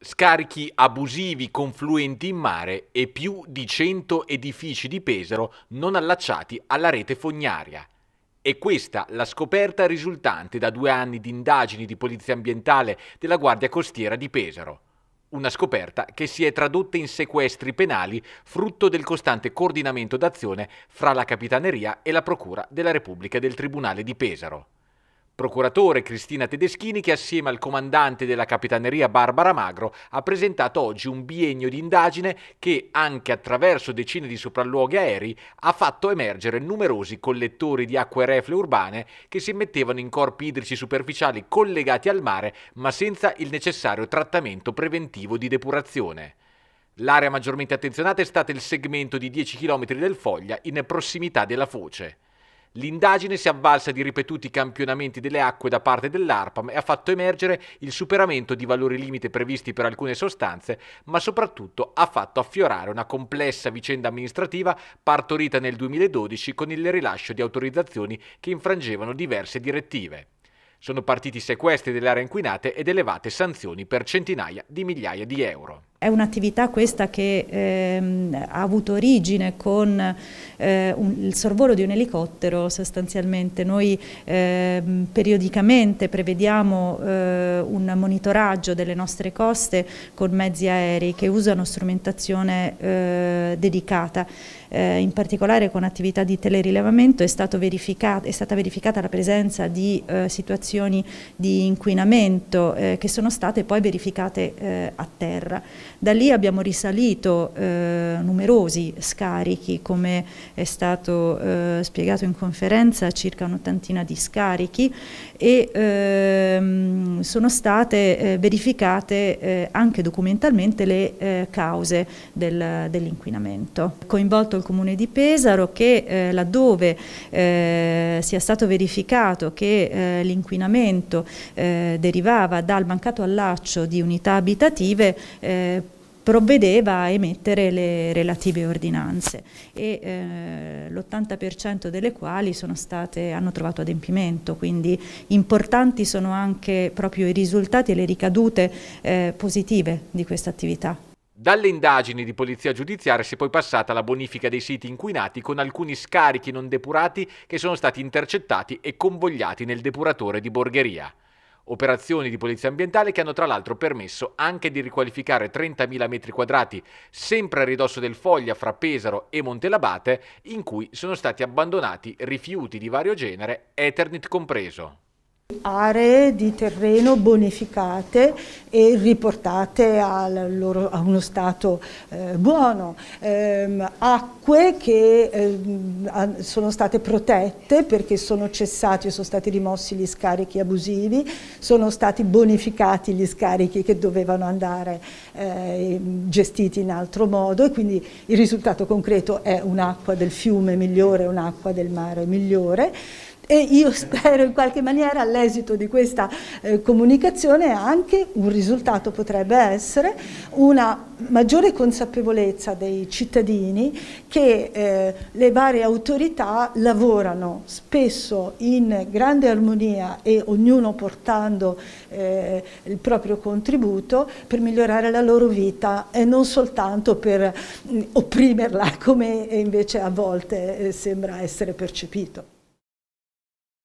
Scarichi abusivi confluenti in mare e più di 100 edifici di Pesaro non allacciati alla rete fognaria. E questa la scoperta risultante da due anni di indagini di polizia ambientale della Guardia Costiera di Pesaro. Una scoperta che si è tradotta in sequestri penali frutto del costante coordinamento d'azione fra la Capitaneria e la Procura della Repubblica del Tribunale di Pesaro procuratore Cristina Tedeschini che assieme al comandante della Capitaneria Barbara Magro ha presentato oggi un biennio di indagine che anche attraverso decine di sopralluoghi aerei ha fatto emergere numerosi collettori di acque reflue urbane che si mettevano in corpi idrici superficiali collegati al mare ma senza il necessario trattamento preventivo di depurazione. L'area maggiormente attenzionata è stata il segmento di 10 km del Foglia in prossimità della foce. L'indagine si avvalsa di ripetuti campionamenti delle acque da parte dell'ARPAM e ha fatto emergere il superamento di valori limite previsti per alcune sostanze, ma soprattutto ha fatto affiorare una complessa vicenda amministrativa partorita nel 2012 con il rilascio di autorizzazioni che infrangevano diverse direttive. Sono partiti sequestri delle aree inquinate ed elevate sanzioni per centinaia di migliaia di euro. È un'attività questa che ehm, ha avuto origine con eh, un, il sorvolo di un elicottero sostanzialmente. Noi ehm, periodicamente prevediamo eh, un monitoraggio delle nostre coste con mezzi aerei che usano strumentazione eh, dedicata. Eh, in particolare con attività di telerilevamento è, è stata verificata la presenza di eh, situazioni di inquinamento eh, che sono state poi verificate a terra. Da lì abbiamo risalito eh, numerosi scarichi, come è stato eh, spiegato in conferenza, circa un'ottantina di scarichi e ehm, sono state eh, verificate eh, anche documentalmente le eh, cause del, dell'inquinamento. Coinvolto il Comune di Pesaro che eh, laddove sia stato verificato che l'inquinamento derivava dal mancato allaccio di unità abitative provvedeva a emettere le relative ordinanze e eh, l'80% delle quali state, hanno trovato adempimento, quindi importanti sono anche proprio i risultati e le ricadute eh, positive di questa attività. Dalle indagini di polizia giudiziaria si è poi passata alla bonifica dei siti inquinati con alcuni scarichi non depurati che sono stati intercettati e convogliati nel depuratore di Borgheria. Operazioni di polizia ambientale che hanno tra l'altro permesso anche di riqualificare 30.000 metri quadrati sempre a ridosso del Foglia fra Pesaro e Montelabate in cui sono stati abbandonati rifiuti di vario genere, Eternit compreso aree di terreno bonificate e riportate loro, a uno stato eh, buono, ehm, acque che ehm, sono state protette perché sono cessati e sono stati rimossi gli scarichi abusivi, sono stati bonificati gli scarichi che dovevano andare eh, gestiti in altro modo e quindi il risultato concreto è un'acqua del fiume migliore, un'acqua del mare migliore e io spero in qualche maniera all'esito di questa eh, comunicazione anche un risultato potrebbe essere una maggiore consapevolezza dei cittadini che eh, le varie autorità lavorano spesso in grande armonia e ognuno portando eh, il proprio contributo per migliorare la loro vita e non soltanto per mh, mm, opprimerla come invece a volte eh, sembra essere percepito.